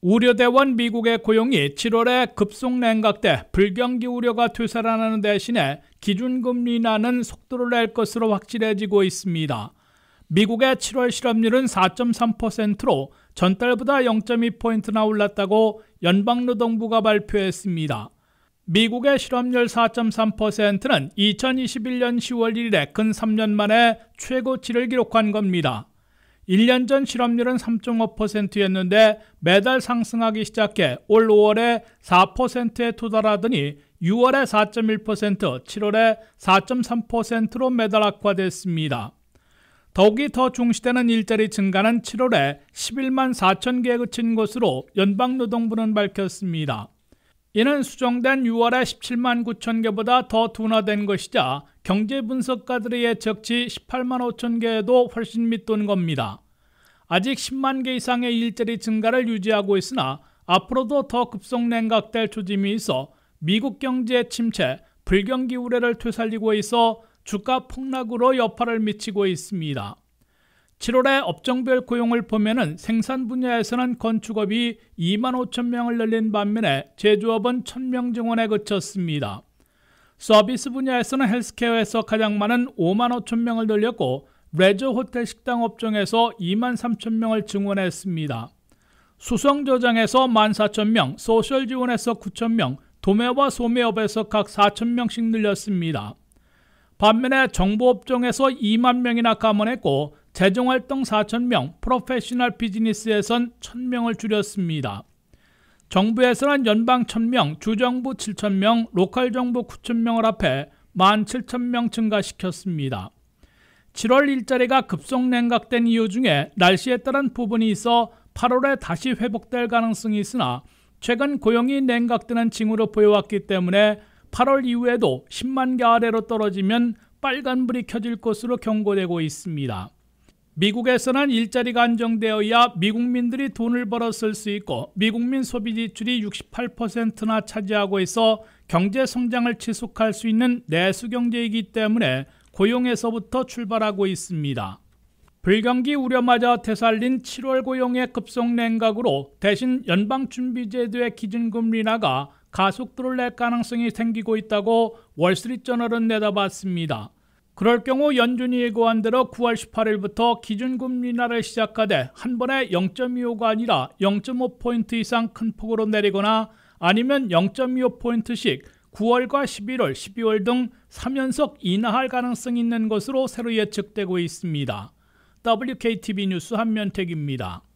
우려대원 미국의 고용이 7월에 급속 냉각돼 불경기 우려가 되살아나는 대신에 기준금리 나는 속도를 낼 것으로 확실해지고 있습니다. 미국의 7월 실업률은 4.3%로 전달보다 0.2포인트나 올랐다고 연방노동부가 발표했습니다. 미국의 실업률 4.3%는 2021년 10월 1일에 근 3년 만에 최고치를 기록한 겁니다. 1년 전 실업률은 3.5%였는데 매달 상승하기 시작해 올 5월에 4%에 도달하더니 6월에 4.1%, 7월에 4.3%로 매달 악화됐습니다. 더욱이 더 중시되는 일자리 증가는 7월에 11만 4천 개에 그친 것으로 연방노동부는 밝혔습니다. 이는 수정된 6월에 17만 9천 개보다 더 둔화된 것이자 경제 분석가들의 예측치 18만 5천 개에도 훨씬 밑돈 겁니다. 아직 10만 개 이상의 일자리 증가를 유지하고 있으나 앞으로도 더 급속 냉각될 조짐이 있어 미국 경제의 침체, 불경기 우려를 되살리고 있어 주가 폭락으로 여파를 미치고 있습니다. 7월에 업종별 고용을 보면 생산 분야에서는 건축업이 2만 5천 명을 늘린 반면에 제조업은 1천 명 증원에 그쳤습니다. 서비스 분야에서는 헬스케어에서 가장 많은 5만 5천 명을 늘렸고 레저 호텔 식당 업종에서 2만 3천 명을 증원했습니다. 수성 저장에서 1만 4천 명, 소셜 지원에서 9천 명, 도매와 소매업에서 각 4천 명씩 늘렸습니다. 반면에 정보 업종에서 2만 명이나 감원했고 재정활동 4천 명, 프로페셔널 비즈니스에선 1천 명을 줄였습니다. 정부에서는 연방 1,000명, 주정부 7,000명, 로컬 정부 9,000명을 합해 17,000명 증가시켰습니다. 7월 일자리가 급속 냉각된 이유 중에 날씨에 따른 부분이 있어 8월에 다시 회복될 가능성이 있으나 최근 고용이 냉각되는 징후로 보여왔기 때문에 8월 이후에도 10만 개 아래로 떨어지면 빨간불이 켜질 것으로 경고되고 있습니다. 미국에서는 일자리가 안정되어야 미국민들이 돈을 벌어 쓸 수 있고 미국민 소비 지출이 68%나 차지하고 있어 경제 성장을 지속할 수 있는 내수 경제이기 때문에 고용에서부터 출발하고 있습니다. 불경기 우려마저 되살린 7월 고용의 급속 냉각으로 대신 연방준비제도의 기준금리 나가 가속도를 낼 가능성이 생기고 있다고 월스트리트저널은 내다봤습니다. 그럴 경우 연준이 예고한 대로 9월 18일부터 기준금리 나를 시작하되 한 번에 0.25가 아니라 0.5포인트 이상 큰 폭으로 내리거나 아니면 0.25포인트씩 9월과 11월, 12월 등 3연속 인하할 가능성이 있는 것으로 새로 예측되고 있습니다. WKTV 뉴스 한면택입니다.